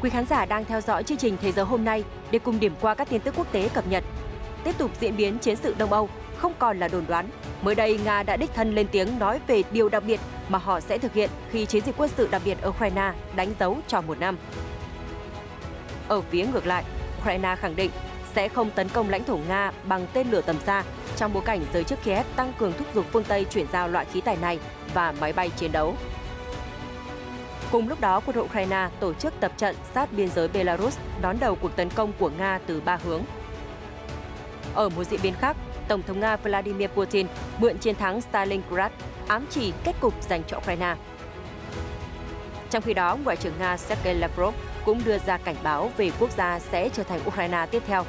Quý khán giả đang theo dõi chương trình Thế giới hôm nay để cùng điểm qua các tin tức quốc tế cập nhật. Tiếp tục diễn biến chiến sự Đông Âu không còn là đồn đoán. Mới đây, Nga đã đích thân lên tiếng nói về điều đặc biệt mà họ sẽ thực hiện khi chiến dịch quân sự đặc biệt ở Ukraine đánh dấu tròn một năm. Ở phía ngược lại, Ukraine khẳng định sẽ không tấn công lãnh thổ Nga bằng tên lửa tầm xa trong bối cảnh giới chức Kiev tăng cường thúc giục phương Tây chuyển giao loại khí tài này và máy bay chiến đấu Cùng lúc đó, quân đội Ukraine tổ chức tập trận sát biên giới Belarus đón đầu cuộc tấn công của Nga từ ba hướng. Ở một diễn biến khác, Tổng thống Nga Vladimir Putin mượn chiến thắng Stalingrad ám chỉ kết cục dành cho Ukraine. Trong khi đó, Ngoại trưởng Nga Sergei Lavrov cũng đưa ra cảnh báo về quốc gia sẽ trở thành Ukraine tiếp theo.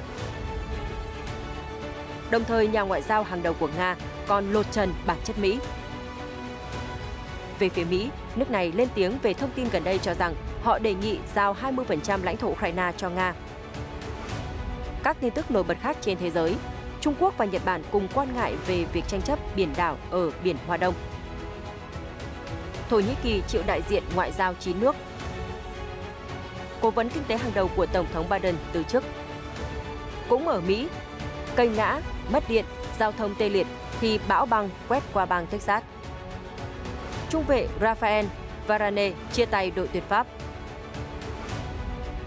Đồng thời, nhà ngoại giao hàng đầu của Nga còn lột trần bản chất Mỹ về phía Mỹ, nước này lên tiếng về thông tin gần đây cho rằng họ đề nghị giao 20% lãnh thổ Ukraine cho Nga. Các tin tức nổi bật khác trên thế giới, Trung Quốc và Nhật Bản cùng quan ngại về việc tranh chấp biển đảo ở Biển Hoa Đông. Thổ Nhĩ Kỳ chịu đại diện ngoại giao 9 nước. Cố vấn kinh tế hàng đầu của Tổng thống Biden từ chức. Cũng ở Mỹ, cây ngã, mất điện, giao thông tê liệt thì bão băng quét qua bang Texas trung vệ Rafael Varane chia tay đội tuyển Pháp.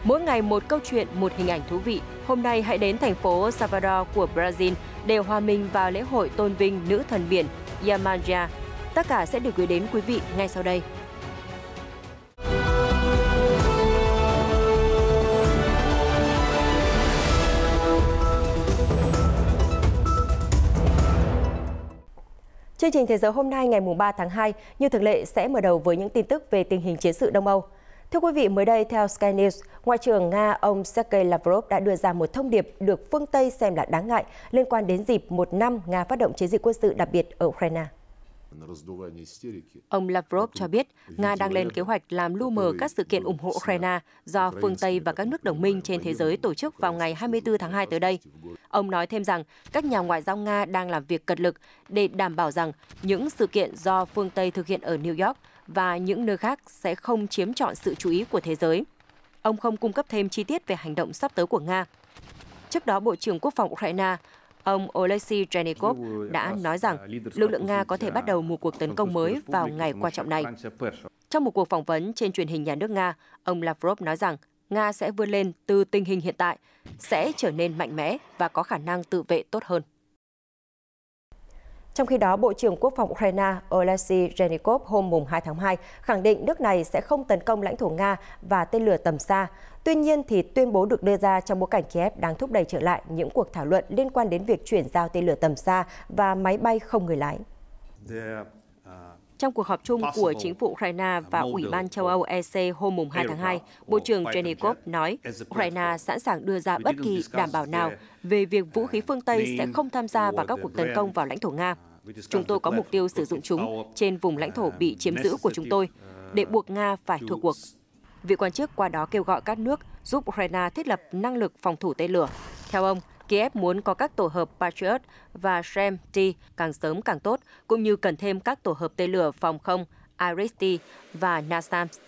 Mỗi ngày một câu chuyện, một hình ảnh thú vị. Hôm nay hãy đến thành phố Salvador của Brazil để hòa mình vào lễ hội tôn vinh nữ thần biển Yamanja. Tất cả sẽ được gửi đến quý vị ngay sau đây. Chương trình Thế giới hôm nay ngày 3 tháng 2 như thường lệ sẽ mở đầu với những tin tức về tình hình chiến sự Đông Âu. Thưa quý vị, mới đây theo Sky News, Ngoại trưởng Nga ông Sergei Lavrov đã đưa ra một thông điệp được phương Tây xem là đáng ngại liên quan đến dịp một năm Nga phát động chiến dịch quân sự đặc biệt ở Ukraine. Ông Lavrov cho biết Nga đang lên kế hoạch làm lu mờ các sự kiện ủng hộ Ukraine do phương Tây và các nước đồng minh trên thế giới tổ chức vào ngày 24 tháng 2 tới đây. Ông nói thêm rằng các nhà ngoại giao Nga đang làm việc cật lực để đảm bảo rằng những sự kiện do phương Tây thực hiện ở New York và những nơi khác sẽ không chiếm trọn sự chú ý của thế giới. Ông không cung cấp thêm chi tiết về hành động sắp tới của Nga. Trước đó, Bộ trưởng Quốc phòng Ukraine Ông Oleksiy Trenikov đã nói rằng lực lượng Nga có thể bắt đầu một cuộc tấn công mới vào ngày quan trọng này. Trong một cuộc phỏng vấn trên truyền hình nhà nước Nga, ông Lavrov nói rằng Nga sẽ vươn lên từ tình hình hiện tại, sẽ trở nên mạnh mẽ và có khả năng tự vệ tốt hơn. Trong khi đó, Bộ trưởng Quốc phòng Ukraine Oleksiy Zhenikov hôm 2 tháng 2 khẳng định nước này sẽ không tấn công lãnh thổ Nga và tên lửa tầm xa. Tuy nhiên thì tuyên bố được đưa ra trong bối cảnh Kiev đang thúc đẩy trở lại những cuộc thảo luận liên quan đến việc chuyển giao tên lửa tầm xa và máy bay không người lái. Trong cuộc họp chung của chính phủ Ukraine và Ủy ban châu Âu EC hôm 2 tháng 2, Bộ trưởng Trenikov nói Ukraine sẵn sàng đưa ra bất kỳ đảm bảo nào về việc vũ khí phương Tây sẽ không tham gia vào các cuộc tấn công vào lãnh thổ Nga. Chúng tôi có mục tiêu sử dụng chúng trên vùng lãnh thổ bị chiếm giữ của chúng tôi để buộc Nga phải thua cuộc. Vị quan chức qua đó kêu gọi các nước giúp Ukraine thiết lập năng lực phòng thủ tên lửa. Theo ông, Kiev muốn có các tổ hợp Patriot và T càng sớm càng tốt, cũng như cần thêm các tổ hợp tên lửa phòng không Iris-T và NASAMS.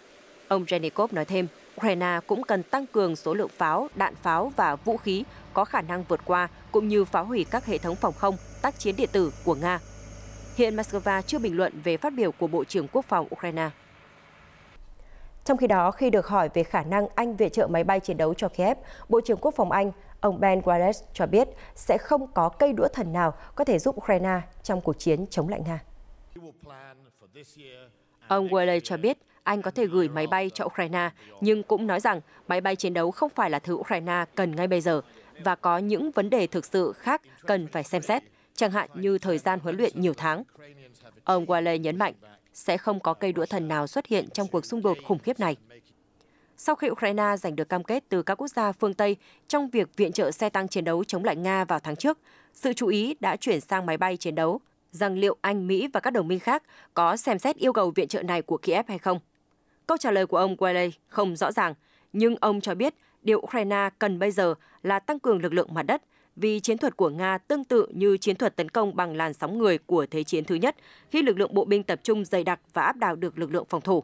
Ông Jenikov nói thêm, Ukraine cũng cần tăng cường số lượng pháo, đạn pháo và vũ khí có khả năng vượt qua, cũng như phá hủy các hệ thống phòng không, tác chiến điện tử của Nga. Hiện Moscow chưa bình luận về phát biểu của Bộ trưởng Quốc phòng Ukraine. Trong khi đó, khi được hỏi về khả năng Anh viện trợ máy bay chiến đấu cho Kiev, Bộ trưởng Quốc phòng Anh, ông Ben Wallace cho biết sẽ không có cây đũa thần nào có thể giúp Ukraine trong cuộc chiến chống lại Nga. Ông Wallace cho biết anh có thể gửi máy bay cho Ukraine, nhưng cũng nói rằng máy bay chiến đấu không phải là thứ Ukraine cần ngay bây giờ và có những vấn đề thực sự khác cần phải xem xét, chẳng hạn như thời gian huấn luyện nhiều tháng. Ông Wallace nhấn mạnh sẽ không có cây đũa thần nào xuất hiện trong cuộc xung đột khủng khiếp này. Sau khi Ukraine giành được cam kết từ các quốc gia phương Tây trong việc viện trợ xe tăng chiến đấu chống lại Nga vào tháng trước, sự chú ý đã chuyển sang máy bay chiến đấu, rằng liệu Anh, Mỹ và các đồng minh khác có xem xét yêu cầu viện trợ này của Kiev hay không. Câu trả lời của ông Wiley không rõ ràng, nhưng ông cho biết điều Ukraine cần bây giờ là tăng cường lực lượng mặt đất – vì chiến thuật của Nga tương tự như chiến thuật tấn công bằng làn sóng người của Thế chiến thứ nhất, khi lực lượng bộ binh tập trung dày đặc và áp đảo được lực lượng phòng thủ.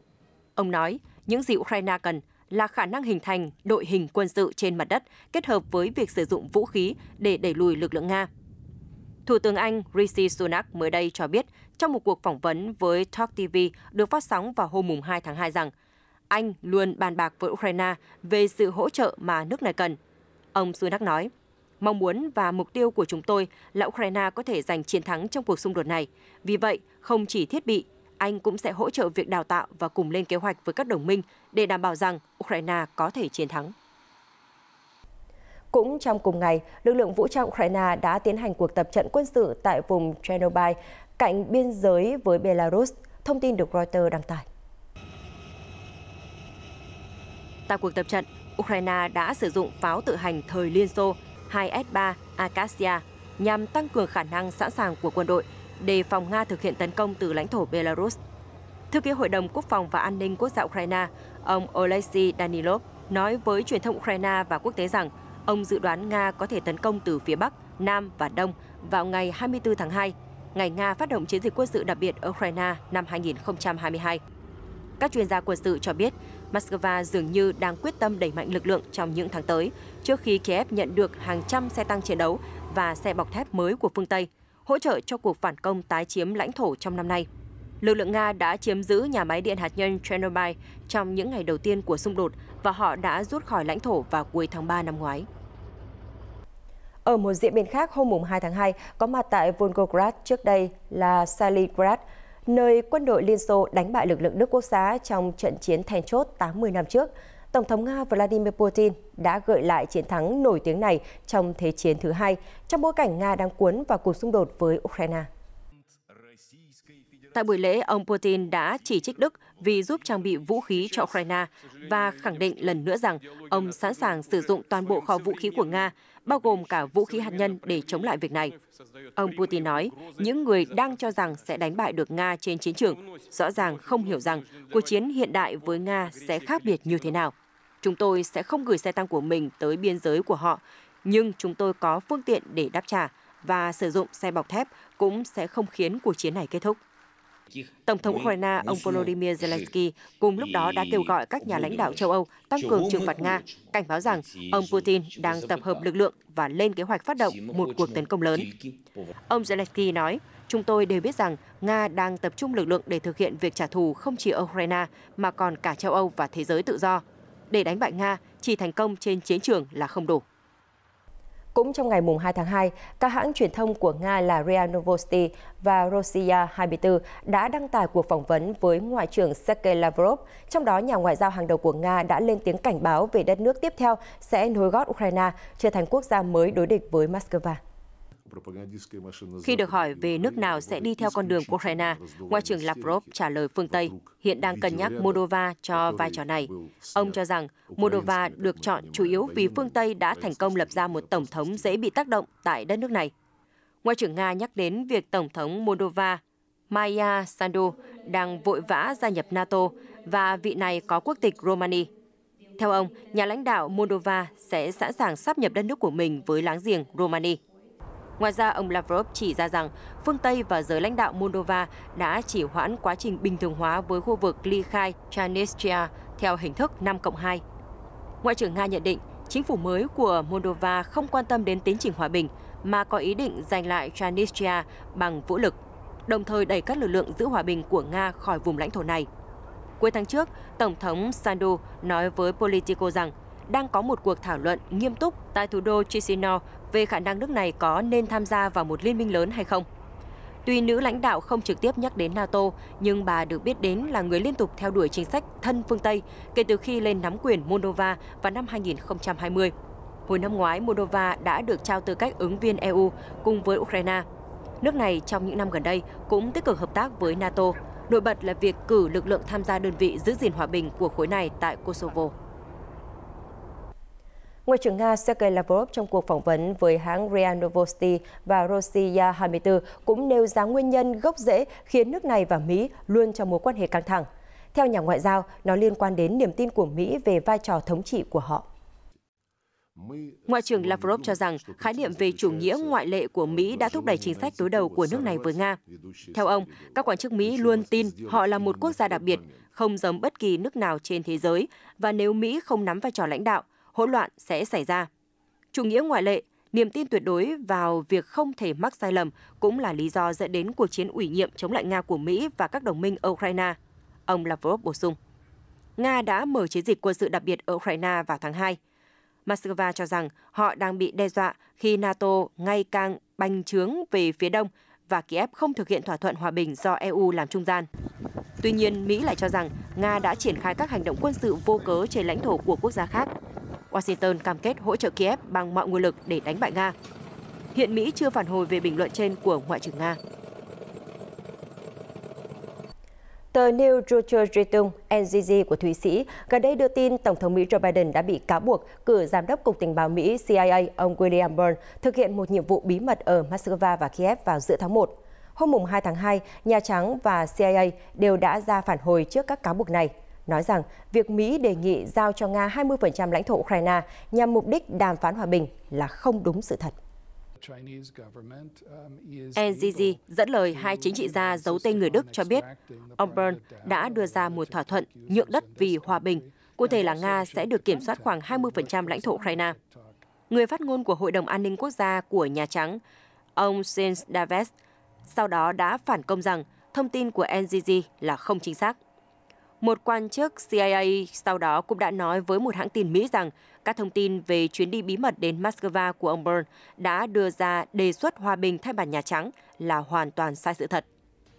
Ông nói, những gì Ukraine cần là khả năng hình thành đội hình quân sự trên mặt đất kết hợp với việc sử dụng vũ khí để đẩy lùi lực lượng Nga. Thủ tướng Anh Rishi Sunak mới đây cho biết trong một cuộc phỏng vấn với Talk TV được phát sóng vào hôm 2 tháng 2 rằng Anh luôn bàn bạc với Ukraine về sự hỗ trợ mà nước này cần. Ông Sunak nói, Mong muốn và mục tiêu của chúng tôi là Ukraine có thể giành chiến thắng trong cuộc xung đột này. Vì vậy, không chỉ thiết bị, anh cũng sẽ hỗ trợ việc đào tạo và cùng lên kế hoạch với các đồng minh để đảm bảo rằng Ukraine có thể chiến thắng. Cũng trong cùng ngày, lực lượng vũ trang Ukraine đã tiến hành cuộc tập trận quân sự tại vùng Chernobyl, cạnh biên giới với Belarus, thông tin được Reuters đăng tải. Tại cuộc tập trận, Ukraine đã sử dụng pháo tự hành thời Liên Xô 2S3 Acacia nhằm tăng cường khả năng sẵn sàng của quân đội đề phòng Nga thực hiện tấn công từ lãnh thổ Belarus. Thư ký Hội đồng Quốc phòng và An ninh Quốc gia Ukraine, ông Oleksiy Danilov nói với truyền thông Ukraine và quốc tế rằng ông dự đoán Nga có thể tấn công từ phía Bắc, Nam và Đông vào ngày 24 tháng 2, ngày Nga phát động chiến dịch quân sự đặc biệt ở Ukraine năm 2022. Các chuyên gia quân sự cho biết Moscow dường như đang quyết tâm đẩy mạnh lực lượng trong những tháng tới, trước khi Kiev nhận được hàng trăm xe tăng chiến đấu và xe bọc thép mới của phương Tây, hỗ trợ cho cuộc phản công tái chiếm lãnh thổ trong năm nay. Lực lượng Nga đã chiếm giữ nhà máy điện hạt nhân Chernobyl trong những ngày đầu tiên của xung đột và họ đã rút khỏi lãnh thổ vào cuối tháng 3 năm ngoái. Ở một diễn biến khác, hôm 2 tháng 2, có mặt tại Volgograd trước đây là Stalingrad, nơi quân đội Liên Xô đánh bại lực lượng Đức Quốc xã trong trận chiến then chốt 80 năm trước, Tổng thống Nga Vladimir Putin đã gợi lại chiến thắng nổi tiếng này trong Thế chiến thứ hai, trong bối cảnh Nga đang cuốn vào cuộc xung đột với Ukraine. Tại buổi lễ, ông Putin đã chỉ trích Đức vì giúp trang bị vũ khí cho Ukraine và khẳng định lần nữa rằng ông sẵn sàng sử dụng toàn bộ kho vũ khí của Nga, bao gồm cả vũ khí hạt nhân để chống lại việc này. Ông Putin nói, những người đang cho rằng sẽ đánh bại được Nga trên chiến trường rõ ràng không hiểu rằng cuộc chiến hiện đại với Nga sẽ khác biệt như thế nào. Chúng tôi sẽ không gửi xe tăng của mình tới biên giới của họ, nhưng chúng tôi có phương tiện để đáp trả và sử dụng xe bọc thép cũng sẽ không khiến cuộc chiến này kết thúc. Tổng thống Ukraine ông Volodymyr Zelensky cùng lúc đó đã kêu gọi các nhà lãnh đạo châu Âu tăng cường trừng phạt Nga, cảnh báo rằng ông Putin đang tập hợp lực lượng và lên kế hoạch phát động một cuộc tấn công lớn. Ông Zelensky nói, chúng tôi đều biết rằng Nga đang tập trung lực lượng để thực hiện việc trả thù không chỉ ở Ukraine mà còn cả châu Âu và thế giới tự do. Để đánh bại Nga, chỉ thành công trên chiến trường là không đủ. Cũng trong ngày 2 tháng 2, các hãng truyền thông của Nga là RIA Novosti và Rossiya 24 đã đăng tải cuộc phỏng vấn với Ngoại trưởng Sergei Lavrov, trong đó nhà ngoại giao hàng đầu của Nga đã lên tiếng cảnh báo về đất nước tiếp theo sẽ nối gót Ukraine trở thành quốc gia mới đối địch với Moscow. Khi được hỏi về nước nào sẽ đi theo con đường của Ukraine, Ngoại trưởng Lavrov trả lời phương Tây hiện đang cân nhắc Moldova cho vai trò này. Ông cho rằng Moldova được chọn chủ yếu vì phương Tây đã thành công lập ra một tổng thống dễ bị tác động tại đất nước này. Ngoại trưởng Nga nhắc đến việc Tổng thống Moldova Maya Sandu đang vội vã gia nhập NATO và vị này có quốc tịch Romania. Theo ông, nhà lãnh đạo Moldova sẽ sẵn sàng sắp nhập đất nước của mình với láng giềng Romania. Ngoài ra, ông Lavrov chỉ ra rằng phương Tây và giới lãnh đạo Moldova đã chỉ hoãn quá trình bình thường hóa với khu vực ly khai Transnistria theo hình thức 5 cộng 2. Ngoại trưởng Nga nhận định, chính phủ mới của Moldova không quan tâm đến tiến trình hòa bình mà có ý định giành lại Transnistria bằng vũ lực, đồng thời đẩy các lực lượng giữ hòa bình của Nga khỏi vùng lãnh thổ này. Cuối tháng trước, Tổng thống Sandu nói với Politico rằng đang có một cuộc thảo luận nghiêm túc tại thủ đô Chisinau về khả năng nước này có nên tham gia vào một liên minh lớn hay không. Tuy nữ lãnh đạo không trực tiếp nhắc đến NATO, nhưng bà được biết đến là người liên tục theo đuổi chính sách thân phương Tây kể từ khi lên nắm quyền Moldova vào năm 2020. Hồi năm ngoái, Moldova đã được trao tư cách ứng viên EU cùng với Ukraine. Nước này trong những năm gần đây cũng tích cực hợp tác với NATO, nổi bật là việc cử lực lượng tham gia đơn vị giữ gìn hòa bình của khối này tại Kosovo. Ngoại trưởng Nga Sergei Lavrov trong cuộc phỏng vấn với hãng RIA Novosti và Rossiya 24 cũng nêu ra nguyên nhân gốc rễ khiến nước này và Mỹ luôn trong mối quan hệ căng thẳng. Theo nhà ngoại giao, nó liên quan đến niềm tin của Mỹ về vai trò thống trị của họ. Ngoại trưởng Lavrov cho rằng khái niệm về chủ nghĩa ngoại lệ của Mỹ đã thúc đẩy chính sách đối đầu của nước này với Nga. Theo ông, các quan chức Mỹ luôn tin họ là một quốc gia đặc biệt, không giống bất kỳ nước nào trên thế giới, và nếu Mỹ không nắm vai trò lãnh đạo, hỗn loạn sẽ xảy ra. Chủ nghĩa ngoại lệ, niềm tin tuyệt đối vào việc không thể mắc sai lầm cũng là lý do dẫn đến cuộc chiến ủy nhiệm chống lại Nga của Mỹ và các đồng minh Ukraine. Ông Lavrov bổ sung. Nga đã mở chiến dịch quân sự đặc biệt ở Ukraine vào tháng 2. Moscow cho rằng họ đang bị đe dọa khi NATO ngày càng banh trướng về phía đông và Kiev không thực hiện thỏa thuận hòa bình do EU làm trung gian. Tuy nhiên, Mỹ lại cho rằng Nga đã triển khai các hành động quân sự vô cớ trên lãnh thổ của quốc gia khác, Washington cam kết hỗ trợ Kiev bằng mọi nguồn lực để đánh bại Nga. Hiện Mỹ chưa phản hồi về bình luận trên của Ngoại trưởng Nga. Tờ New Reuters Zeitung NZZ của Thụy Sĩ gần đây đưa tin Tổng thống Mỹ Joe Biden đã bị cáo buộc cử Giám đốc Cục Tình báo Mỹ CIA ông William Burns thực hiện một nhiệm vụ bí mật ở Moscow và Kiev vào giữa tháng 1. Hôm 2 tháng 2, Nhà Trắng và CIA đều đã ra phản hồi trước các cáo buộc này nói rằng việc Mỹ đề nghị giao cho Nga 20% lãnh thổ Ukraine nhằm mục đích đàm phán hòa bình là không đúng sự thật. EZZ dẫn lời hai chính trị gia giấu tên người Đức cho biết, ông Bern đã đưa ra một thỏa thuận nhượng đất vì hòa bình, cụ thể là Nga sẽ được kiểm soát khoảng 20% lãnh thổ Ukraine. Người phát ngôn của Hội đồng An ninh Quốc gia của Nhà Trắng, ông Jens Davis, sau đó đã phản công rằng thông tin của NZZ e là không chính xác. Một quan chức CIA sau đó cũng đã nói với một hãng tin Mỹ rằng các thông tin về chuyến đi bí mật đến Moscow của ông Burns đã đưa ra đề xuất hòa bình thay bản Nhà Trắng là hoàn toàn sai sự thật.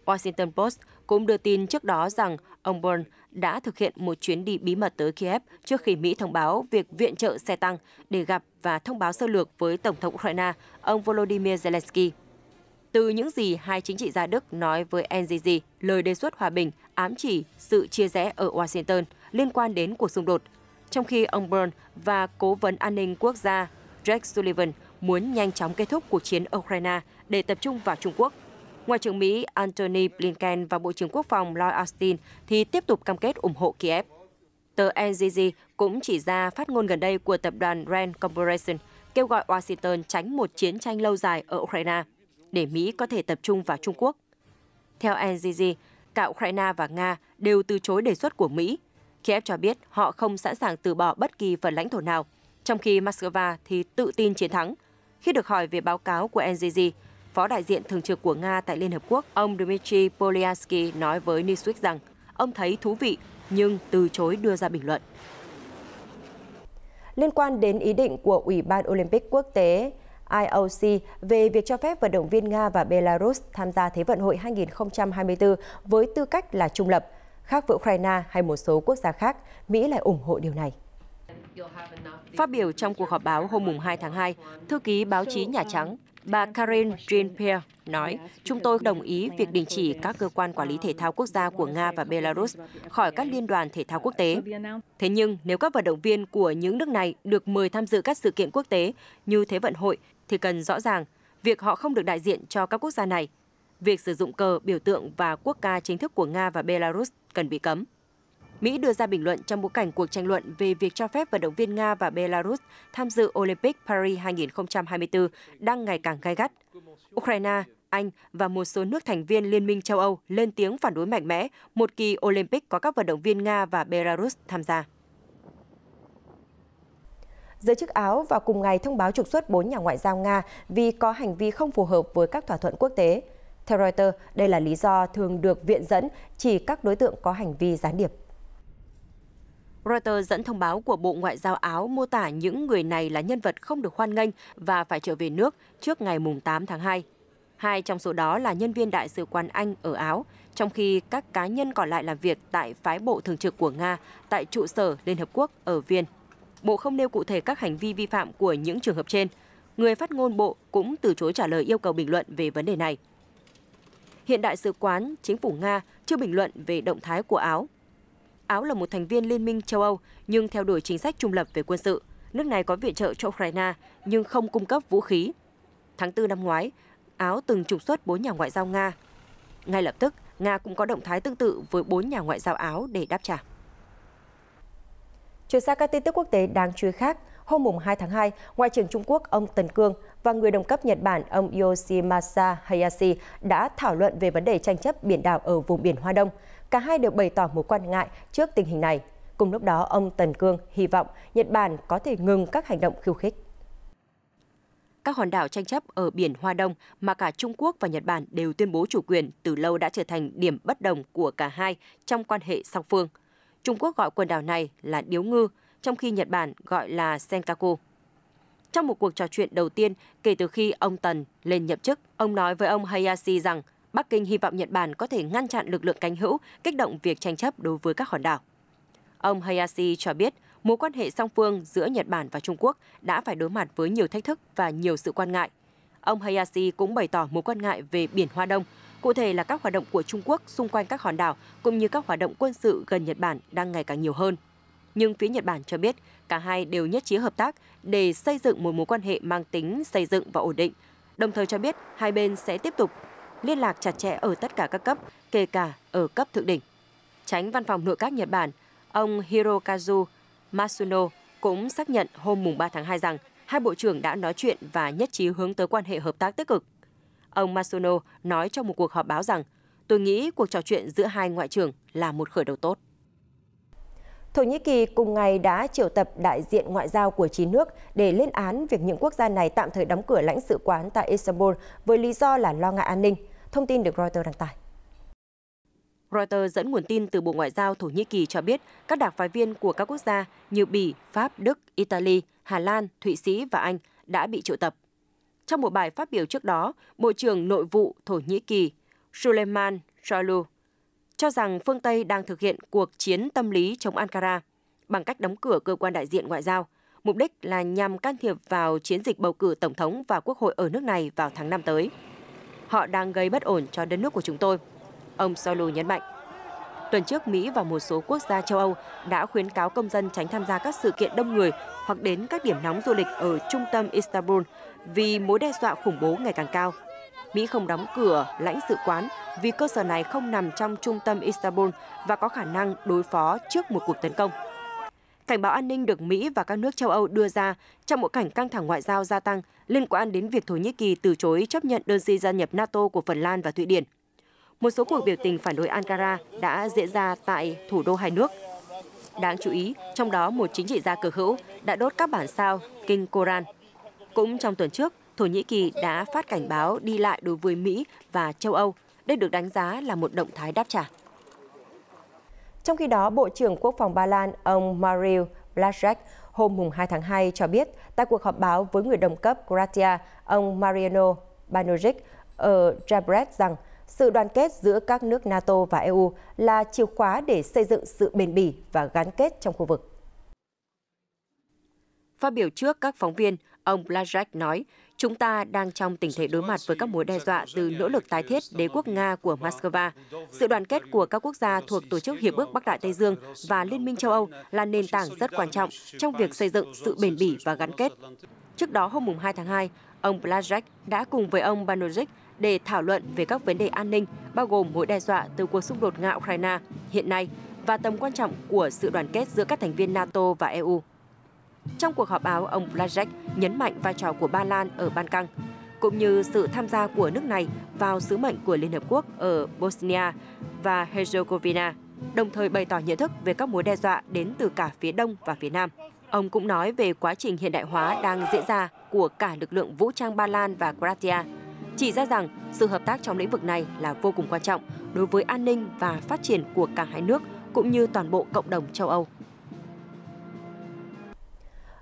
Washington Post cũng đưa tin trước đó rằng ông Burns đã thực hiện một chuyến đi bí mật tới Kiev trước khi Mỹ thông báo việc viện trợ xe tăng để gặp và thông báo sơ lược với Tổng thống Ukraine, ông Volodymyr Zelensky từ những gì hai chính trị gia Đức nói với NGG, lời đề xuất hòa bình ám chỉ sự chia rẽ ở Washington liên quan đến cuộc xung đột, trong khi ông Burns và cố vấn an ninh quốc gia Jack Sullivan muốn nhanh chóng kết thúc cuộc chiến Ukraine để tập trung vào Trung Quốc. Ngoại trưởng Mỹ Antony Blinken và Bộ trưởng Quốc phòng Lloyd Austin thì tiếp tục cam kết ủng hộ Kiev. Tờ NGG cũng chỉ ra phát ngôn gần đây của tập đoàn Rand Corporation kêu gọi Washington tránh một chiến tranh lâu dài ở Ukraine để Mỹ có thể tập trung vào Trung Quốc. Theo NGG, cả Ukraine và Nga đều từ chối đề xuất của Mỹ. Kiev cho biết họ không sẵn sàng từ bỏ bất kỳ phần lãnh thổ nào, trong khi Moscow thì tự tin chiến thắng. Khi được hỏi về báo cáo của NGG, Phó đại diện thường trực của Nga tại Liên Hợp Quốc, ông Dmitry Polyansky nói với Newsweek rằng ông thấy thú vị nhưng từ chối đưa ra bình luận. Liên quan đến ý định của Ủy ban Olympic Quốc tế IOC về việc cho phép vận động viên Nga và Belarus tham gia Thế vận hội 2024 với tư cách là trung lập. Khác với Ukraine hay một số quốc gia khác, Mỹ lại ủng hộ điều này. Phát biểu trong cuộc họp báo hôm 2 tháng 2, thư ký báo chí Nhà Trắng Bà Karen Jean-Pierre nói, chúng tôi đồng ý việc đình chỉ các cơ quan quản lý thể thao quốc gia của Nga và Belarus khỏi các liên đoàn thể thao quốc tế. Thế nhưng, nếu các vận động viên của những nước này được mời tham dự các sự kiện quốc tế như Thế vận hội, thì cần rõ ràng việc họ không được đại diện cho các quốc gia này. Việc sử dụng cờ, biểu tượng và quốc ca chính thức của Nga và Belarus cần bị cấm. Mỹ đưa ra bình luận trong bối cảnh cuộc tranh luận về việc cho phép vận động viên Nga và Belarus tham dự Olympic Paris 2024 đang ngày càng gai gắt. Ukraine, Anh và một số nước thành viên Liên minh châu Âu lên tiếng phản đối mạnh mẽ một kỳ Olympic có các vận động viên Nga và Belarus tham gia giới chức Áo vào cùng ngày thông báo trục xuất 4 nhà ngoại giao Nga vì có hành vi không phù hợp với các thỏa thuận quốc tế. Theo Reuters, đây là lý do thường được viện dẫn chỉ các đối tượng có hành vi gián điệp. Reuters dẫn thông báo của Bộ Ngoại giao Áo mô tả những người này là nhân vật không được hoan nghênh và phải trở về nước trước ngày 8 tháng 2. Hai trong số đó là nhân viên Đại sứ quán Anh ở Áo, trong khi các cá nhân còn lại làm việc tại phái bộ thường trực của Nga tại trụ sở Liên Hợp Quốc ở Viên. Bộ không nêu cụ thể các hành vi vi phạm của những trường hợp trên. Người phát ngôn Bộ cũng từ chối trả lời yêu cầu bình luận về vấn đề này. Hiện đại sứ quán, chính phủ Nga chưa bình luận về động thái của Áo. Áo là một thành viên Liên minh châu Âu nhưng theo đuổi chính sách trung lập về quân sự. Nước này có viện trợ cho Ukraine nhưng không cung cấp vũ khí. Tháng 4 năm ngoái, Áo từng trục xuất 4 nhà ngoại giao Nga. Ngay lập tức, Nga cũng có động thái tương tự với 4 nhà ngoại giao Áo để đáp trả. Chuyển sang các tin tức quốc tế đáng chú ý khác, hôm 2 tháng 2, Ngoại trưởng Trung Quốc ông Tần Cương và người đồng cấp Nhật Bản ông Yoshimasa Hayashi đã thảo luận về vấn đề tranh chấp biển đảo ở vùng biển Hoa Đông. Cả hai đều bày tỏ mối quan ngại trước tình hình này. Cùng lúc đó, ông Tần Cương hy vọng Nhật Bản có thể ngừng các hành động khiêu khích. Các hòn đảo tranh chấp ở biển Hoa Đông mà cả Trung Quốc và Nhật Bản đều tuyên bố chủ quyền từ lâu đã trở thành điểm bất đồng của cả hai trong quan hệ song phương – Trung Quốc gọi quần đảo này là Điếu Ngư, trong khi Nhật Bản gọi là Senkaku. Trong một cuộc trò chuyện đầu tiên kể từ khi ông Tần lên nhậm chức, ông nói với ông Hayashi rằng Bắc Kinh hy vọng Nhật Bản có thể ngăn chặn lực lượng cánh hữu kích động việc tranh chấp đối với các hòn đảo. Ông Hayashi cho biết mối quan hệ song phương giữa Nhật Bản và Trung Quốc đã phải đối mặt với nhiều thách thức và nhiều sự quan ngại. Ông Hayashi cũng bày tỏ mối quan ngại về Biển Hoa Đông, cụ thể là các hoạt động của Trung Quốc xung quanh các hòn đảo cũng như các hoạt động quân sự gần Nhật Bản đang ngày càng nhiều hơn. Nhưng phía Nhật Bản cho biết cả hai đều nhất trí hợp tác để xây dựng một mối quan hệ mang tính xây dựng và ổn định, đồng thời cho biết hai bên sẽ tiếp tục liên lạc chặt chẽ ở tất cả các cấp, kể cả ở cấp thượng đỉnh. Tránh văn phòng nội các Nhật Bản, ông Hirokazu Masuno cũng xác nhận hôm 3 tháng 2 rằng hai bộ trưởng đã nói chuyện và nhất trí hướng tới quan hệ hợp tác tích cực Ông Masuno nói trong một cuộc họp báo rằng tôi nghĩ cuộc trò chuyện giữa hai ngoại trưởng là một khởi đầu tốt. Thổ Nhĩ Kỳ cùng ngày đã triệu tập đại diện ngoại giao của chín nước để lên án việc những quốc gia này tạm thời đóng cửa lãnh sự quán tại Istanbul với lý do là lo ngại an ninh. Thông tin được Reuters đăng tải. Reuters dẫn nguồn tin từ Bộ Ngoại giao Thổ Nhĩ Kỳ cho biết các đặc phái viên của các quốc gia như Bỉ, Pháp, Đức, Italy, Hà Lan, Thụy Sĩ và Anh đã bị triệu tập trong một bài phát biểu trước đó, Bộ trưởng Nội vụ Thổ Nhĩ Kỳ Suleiman Shoigu cho rằng phương Tây đang thực hiện cuộc chiến tâm lý chống Ankara bằng cách đóng cửa cơ quan đại diện ngoại giao, mục đích là nhằm can thiệp vào chiến dịch bầu cử tổng thống và quốc hội ở nước này vào tháng 5 tới. Họ đang gây bất ổn cho đất nước của chúng tôi, ông Solu nhấn mạnh. Tuần trước, Mỹ và một số quốc gia châu Âu đã khuyến cáo công dân tránh tham gia các sự kiện đông người hoặc đến các điểm nóng du lịch ở trung tâm Istanbul vì mối đe dọa khủng bố ngày càng cao. Mỹ không đóng cửa lãnh sự quán vì cơ sở này không nằm trong trung tâm Istanbul và có khả năng đối phó trước một cuộc tấn công. Cảnh báo an ninh được Mỹ và các nước châu Âu đưa ra trong một cảnh căng thẳng ngoại giao gia tăng liên quan đến việc Thổ Nhĩ Kỳ từ chối chấp nhận đơn xin gia nhập NATO của Phần Lan và Thụy Điển. Một số cuộc biểu tình phản đối Ankara đã diễn ra tại thủ đô hai nước – Đáng chú ý, trong đó một chính trị gia cực hữu đã đốt các bản sao kinh Koran. Cũng trong tuần trước, Thổ Nhĩ Kỳ đã phát cảnh báo đi lại đối với Mỹ và châu Âu. Đây được đánh giá là một động thái đáp trả. Trong khi đó, Bộ trưởng Quốc phòng Ba Lan ông Mariusz Blaszczak hôm 2 tháng 2 cho biết tại cuộc họp báo với người đồng cấp Croatia, ông Mariano Banovic ở Zagreb rằng sự đoàn kết giữa các nước NATO và EU là chìa khóa để xây dựng sự bền bỉ và gắn kết trong khu vực. Phát biểu trước các phóng viên, ông Blazek nói, chúng ta đang trong tình thế đối mặt với các mối đe dọa từ nỗ lực tái thiết đế quốc Nga của Moscow. Sự đoàn kết của các quốc gia thuộc Tổ chức Hiệp ước Bắc Đại Tây Dương và Liên minh châu Âu là nền tảng rất quan trọng trong việc xây dựng sự bền bỉ và gắn kết. Trước đó hôm 2 tháng 2, ông Blazek đã cùng với ông Banovic để thảo luận về các vấn đề an ninh, bao gồm mối đe dọa từ cuộc xung đột Nga-Ukraine hiện nay và tầm quan trọng của sự đoàn kết giữa các thành viên NATO và EU. Trong cuộc họp báo, ông Blazek nhấn mạnh vai trò của Ba Lan ở Ban Căng, cũng như sự tham gia của nước này vào sứ mệnh của Liên Hợp Quốc ở Bosnia và Herzegovina, đồng thời bày tỏ nhận thức về các mối đe dọa đến từ cả phía Đông và phía Nam. Ông cũng nói về quá trình hiện đại hóa đang diễn ra của cả lực lượng vũ trang Ba Lan và Croatia – chỉ ra rằng sự hợp tác trong lĩnh vực này là vô cùng quan trọng đối với an ninh và phát triển của cả hai nước cũng như toàn bộ cộng đồng châu Âu.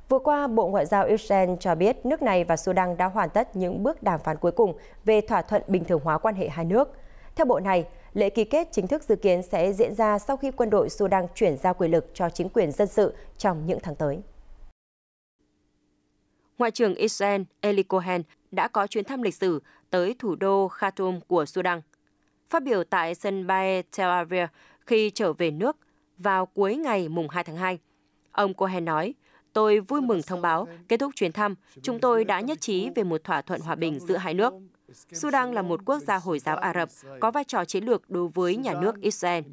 Vừa qua, Bộ Ngoại giao Israel cho biết nước này và Sudan đã hoàn tất những bước đàm phán cuối cùng về thỏa thuận bình thường hóa quan hệ hai nước. Theo bộ này, lễ ký kết chính thức dự kiến sẽ diễn ra sau khi quân đội Sudan chuyển giao quyền lực cho chính quyền dân sự trong những tháng tới. Ngoại trưởng Israel Eli Cohen đã có chuyến thăm lịch sử tới thủ đô Khartoum của Sudan. Phát biểu tại sân bay Tel Aviv khi trở về nước vào cuối ngày mùng 2 tháng 2, ông Cohen nói, Tôi vui mừng thông báo, kết thúc chuyến thăm, chúng tôi đã nhất trí về một thỏa thuận hòa bình giữa hai nước. Sudan là một quốc gia Hồi giáo Ả Rập, có vai trò chiến lược đối với nhà nước Israel.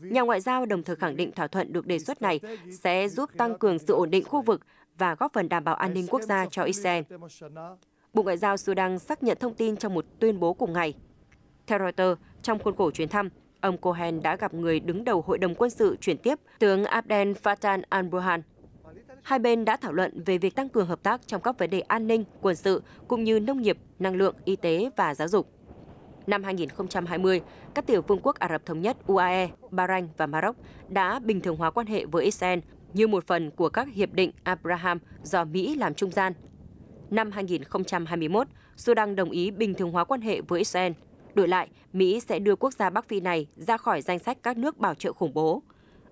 Nhà ngoại giao đồng thời khẳng định thỏa thuận được đề xuất này sẽ giúp tăng cường sự ổn định khu vực và góp phần đảm bảo an ninh quốc gia cho Israel. Bộ Ngoại giao Sudan xác nhận thông tin trong một tuyên bố cùng ngày. Theo Reuters, trong khuôn khổ chuyến thăm, ông Cohen đã gặp người đứng đầu Hội đồng quân sự chuyển tiếp, tướng Abdel Fattah al-Burhan. Hai bên đã thảo luận về việc tăng cường hợp tác trong các vấn đề an ninh, quân sự, cũng như nông nghiệp, năng lượng, y tế và giáo dục. Năm 2020, các tiểu vương quốc Ả Rập Thống Nhất UAE, Bahrain và Maroc đã bình thường hóa quan hệ với Israel như một phần của các hiệp định Abraham do Mỹ làm trung gian năm 2021, Sudan đồng ý bình thường hóa quan hệ với Israel. Đổi lại, Mỹ sẽ đưa quốc gia Bắc Phi này ra khỏi danh sách các nước bảo trợ khủng bố.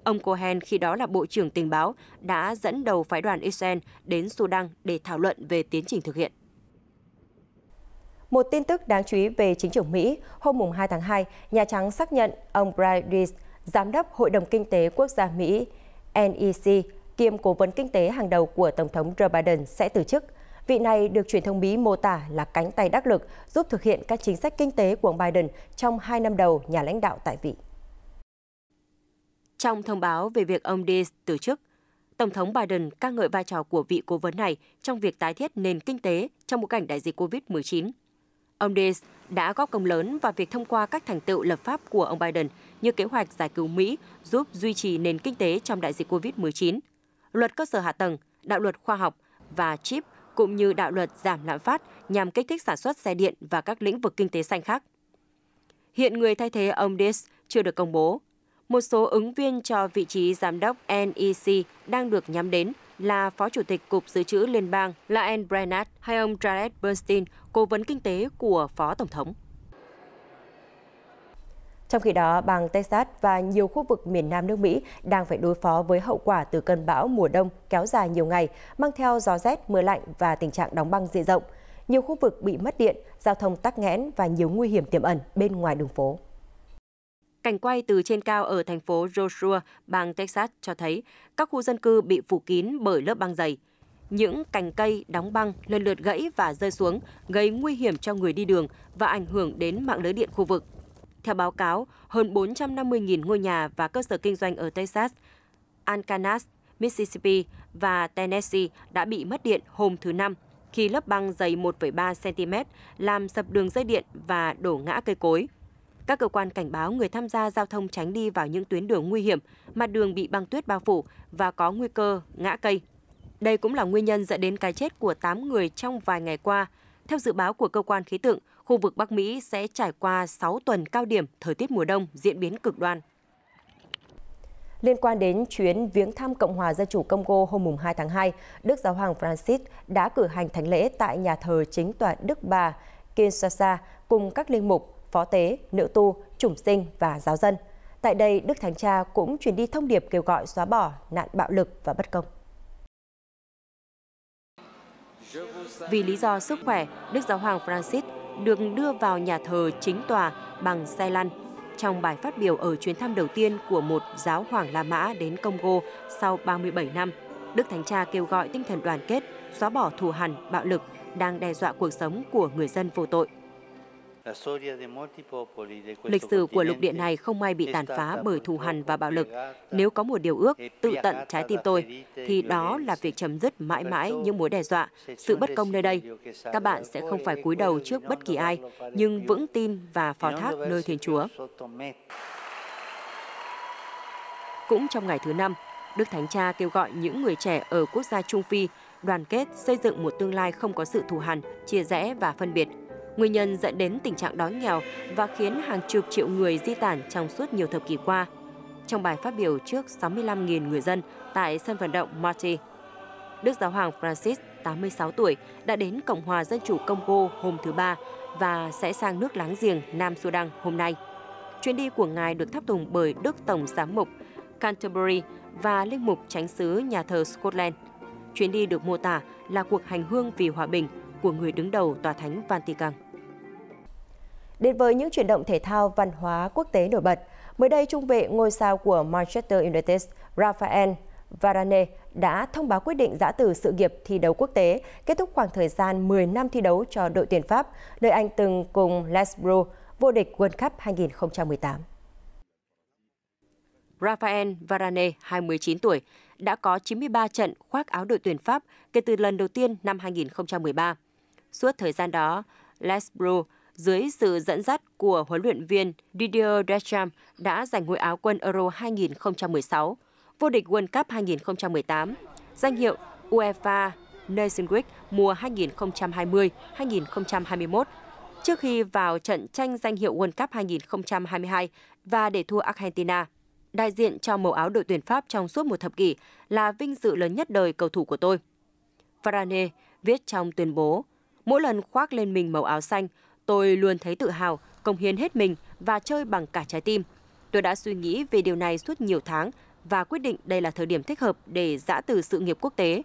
Ông Cohen, khi đó là Bộ trưởng Tình báo, đã dẫn đầu phái đoàn Israel đến Sudan để thảo luận về tiến trình thực hiện. Một tin tức đáng chú ý về chính trưởng Mỹ, hôm 2 tháng 2, Nhà Trắng xác nhận ông Brian Reese, Giám đốc Hội đồng Kinh tế Quốc gia Mỹ, NEC, kiêm cố vấn kinh tế hàng đầu của Tổng thống Joe Biden sẽ từ chức – Vị này được truyền thông Mỹ mô tả là cánh tay đắc lực giúp thực hiện các chính sách kinh tế của ông Biden trong hai năm đầu nhà lãnh đạo tại vị. Trong thông báo về việc ông Dees từ chức, Tổng thống Biden ca ngợi vai trò của vị cố vấn này trong việc tái thiết nền kinh tế trong bối cảnh đại dịch COVID-19. Ông Dees đã góp công lớn vào việc thông qua các thành tựu lập pháp của ông Biden như kế hoạch giải cứu Mỹ giúp duy trì nền kinh tế trong đại dịch COVID-19, luật cơ sở hạ tầng, đạo luật khoa học và chip – cũng như đạo luật giảm lạm phát nhằm kích thích sản xuất xe điện và các lĩnh vực kinh tế xanh khác. Hiện người thay thế ông Diaz chưa được công bố. Một số ứng viên cho vị trí giám đốc NEC đang được nhắm đến là Phó Chủ tịch Cục Dự trữ Liên bang Laen Brennat hay ông Jared Bernstein, cố vấn kinh tế của Phó Tổng thống. Trong khi đó, bang Texas và nhiều khu vực miền Nam nước Mỹ đang phải đối phó với hậu quả từ cơn bão mùa đông kéo dài nhiều ngày, mang theo gió rét, mưa lạnh và tình trạng đóng băng diện rộng. Nhiều khu vực bị mất điện, giao thông tắc nghẽn và nhiều nguy hiểm tiềm ẩn bên ngoài đường phố. Cảnh quay từ trên cao ở thành phố Joshua, bang Texas cho thấy các khu dân cư bị phủ kín bởi lớp băng dày. Những cành cây đóng băng lần lượt gãy và rơi xuống, gây nguy hiểm cho người đi đường và ảnh hưởng đến mạng lưới điện khu vực. Theo báo cáo, hơn 450.000 ngôi nhà và cơ sở kinh doanh ở Texas, Arkansas, Mississippi và Tennessee đã bị mất điện hôm thứ Năm khi lớp băng dày 1,3 cm làm sập đường dây điện và đổ ngã cây cối. Các cơ quan cảnh báo người tham gia giao thông tránh đi vào những tuyến đường nguy hiểm, mặt đường bị băng tuyết bao phủ và có nguy cơ ngã cây. Đây cũng là nguyên nhân dẫn đến cái chết của 8 người trong vài ngày qua. Theo dự báo của cơ quan khí tượng, khu vực Bắc Mỹ sẽ trải qua 6 tuần cao điểm thời tiết mùa đông diễn biến cực đoan. Liên quan đến chuyến viếng thăm Cộng hòa Dân chủ Congo hôm 2 tháng 2, Đức Giáo hoàng Francis đã cử hành thánh lễ tại nhà thờ chính tòa Đức Bà, Kinshasa cùng các linh mục, phó tế, nữ tu, chủng sinh và giáo dân. Tại đây, Đức Thánh Cha cũng truyền đi thông điệp kêu gọi xóa bỏ nạn bạo lực và bất công. Vì lý do sức khỏe, Đức Giáo hoàng Francis được đưa vào nhà thờ chính tòa bằng xe lăn trong bài phát biểu ở chuyến thăm đầu tiên của một giáo hoàng La Mã đến Congo sau 37 năm. Đức Thánh Cha kêu gọi tinh thần đoàn kết, xóa bỏ thù hằn, bạo lực đang đe dọa cuộc sống của người dân vô tội. Lịch sử của lục địa này không may bị tàn phá bởi thù hằn và bạo lực. Nếu có một điều ước e tự tận trái tim tôi, thì đó là việc chấm dứt mãi mãi những mối đe dọa, sự bất công nơi đây. Các bạn sẽ không phải e cúi đầu trước bất kỳ ai, nhưng vững tin và e phó thác nơi Thiên Chúa. Cũng trong ngày thứ năm, Đức Thánh Cha kêu gọi những người trẻ ở quốc gia Trung Phi đoàn kết xây dựng một tương lai không có sự thù hằn, chia rẽ và phân biệt – nguyên nhân dẫn đến tình trạng đói nghèo và khiến hàng chục triệu người di tản trong suốt nhiều thập kỷ qua. Trong bài phát biểu trước 65.000 người dân tại sân vận động Marty, Đức Giáo hoàng Francis, 86 tuổi, đã đến Cộng hòa Dân chủ Congo hôm thứ Ba và sẽ sang nước láng giềng Nam Sudan hôm nay. Chuyến đi của ngài được tháp tùng bởi Đức Tổng giám mục Canterbury và linh mục tránh xứ nhà thờ Scotland. Chuyến đi được mô tả là cuộc hành hương vì hòa bình của người đứng đầu Tòa Thánh Vatican. Đến với những chuyển động thể thao văn hóa quốc tế nổi bật, mới đây trung vệ ngôi sao của Manchester United Rafael Varane đã thông báo quyết định giã từ sự nghiệp thi đấu quốc tế, kết thúc khoảng thời gian 10 năm thi đấu cho đội tuyển Pháp, nơi anh từng cùng Les Bleus vô địch World Cup 2018. Rafael Varane, 29 tuổi, đã có 93 trận khoác áo đội tuyển Pháp kể từ lần đầu tiên năm 2013. Suốt thời gian đó, Les Bleus dưới sự dẫn dắt của huấn luyện viên Didier Deschamps đã giành ngôi áo quân Euro 2016, vô địch World Cup 2018, danh hiệu UEFA Nations League mùa 2020-2021 trước khi vào trận tranh danh hiệu World Cup 2022 và để thua Argentina. Đại diện cho màu áo đội tuyển Pháp trong suốt một thập kỷ là vinh dự lớn nhất đời cầu thủ của tôi. Varane viết trong tuyên bố, mỗi lần khoác lên mình màu áo xanh, Tôi luôn thấy tự hào, công hiến hết mình và chơi bằng cả trái tim. Tôi đã suy nghĩ về điều này suốt nhiều tháng và quyết định đây là thời điểm thích hợp để giã từ sự nghiệp quốc tế.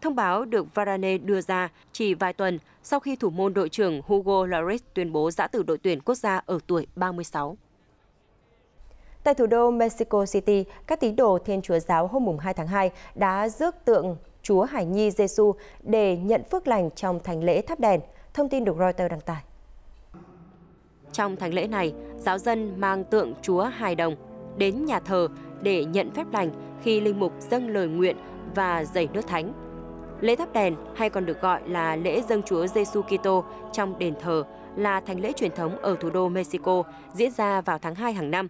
Thông báo được Varane đưa ra chỉ vài tuần sau khi thủ môn đội trưởng Hugo Lloris tuyên bố giã từ đội tuyển quốc gia ở tuổi 36. Tại thủ đô Mexico City, các tín đồ Thiên Chúa Giáo hôm 2 tháng 2 đã rước tượng Chúa Hải Nhi Giêsu để nhận phước lành trong thành lễ thắp đèn. Thông tin được Reuters đăng tải. Trong thánh lễ này, giáo dân mang tượng Chúa Hài Đồng đến nhà thờ để nhận phép lành khi linh mục dâng lời nguyện và dày nước thánh. Lễ thắp đèn hay còn được gọi là lễ dâng Chúa Giêsu Kitô trong đền thờ là thánh lễ truyền thống ở thủ đô Mexico diễn ra vào tháng 2 hàng năm.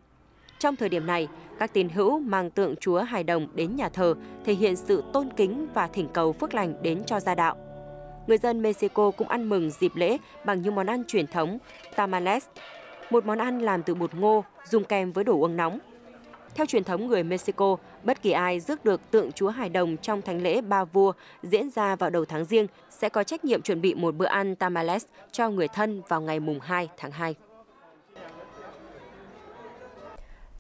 Trong thời điểm này, các tín hữu mang tượng Chúa Hài Đồng đến nhà thờ thể hiện sự tôn kính và thỉnh cầu phước lành đến cho gia đạo người dân Mexico cũng ăn mừng dịp lễ bằng những món ăn truyền thống tamales, một món ăn làm từ bột ngô dùng kèm với đồ uống nóng. Theo truyền thống người Mexico, bất kỳ ai rước được tượng Chúa Hải Đồng trong thánh lễ Ba Vua diễn ra vào đầu tháng riêng sẽ có trách nhiệm chuẩn bị một bữa ăn tamales cho người thân vào ngày mùng 2 tháng 2.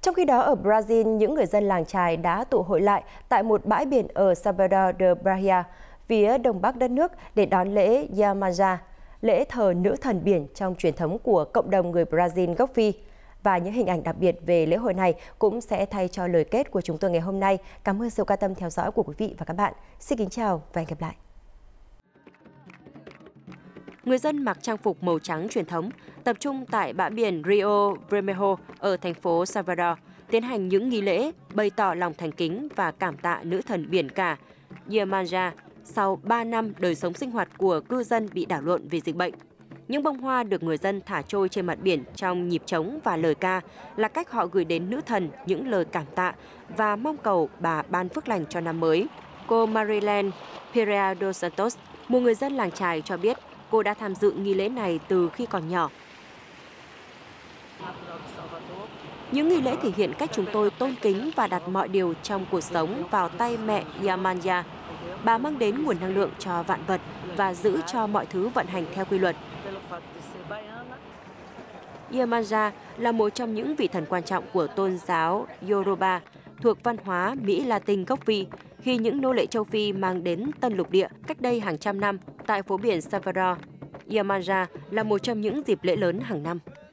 Trong khi đó, ở Brazil, những người dân làng trài đã tụ hội lại tại một bãi biển ở Salvador de Bahia phía đông bắc đất nước để đón lễ Yamaja, lễ thờ nữ thần biển trong truyền thống của cộng đồng người Brazil gốc Phi. Và những hình ảnh đặc biệt về lễ hội này cũng sẽ thay cho lời kết của chúng tôi ngày hôm nay. Cảm ơn sự quan tâm theo dõi của quý vị và các bạn. Xin kính chào và hẹn gặp lại. Người dân mặc trang phục màu trắng truyền thống, tập trung tại bãi biển Rio Vermelho ở thành phố Salvador, tiến hành những nghi lễ, bày tỏ lòng thành kính và cảm tạ nữ thần biển cả Yemanja sau 3 năm đời sống sinh hoạt của cư dân bị đảo lộn vì dịch bệnh. Những bông hoa được người dân thả trôi trên mặt biển trong nhịp trống và lời ca là cách họ gửi đến nữ thần những lời cảm tạ và mong cầu bà ban phước lành cho năm mới. Cô Marilyn Perea dos Santos, một người dân làng trài cho biết cô đã tham dự nghi lễ này từ khi còn nhỏ. Những nghi lễ thể hiện cách chúng tôi tôn kính và đặt mọi điều trong cuộc sống vào tay mẹ Yamanya, bà mang đến nguồn năng lượng cho vạn vật và giữ cho mọi thứ vận hành theo quy luật. Yemanja là một trong những vị thần quan trọng của tôn giáo Yoruba thuộc văn hóa Mỹ Latin gốc Phi khi những nô lệ châu Phi mang đến tân lục địa cách đây hàng trăm năm tại phố biển Salvador. Yemanja là một trong những dịp lễ lớn hàng năm.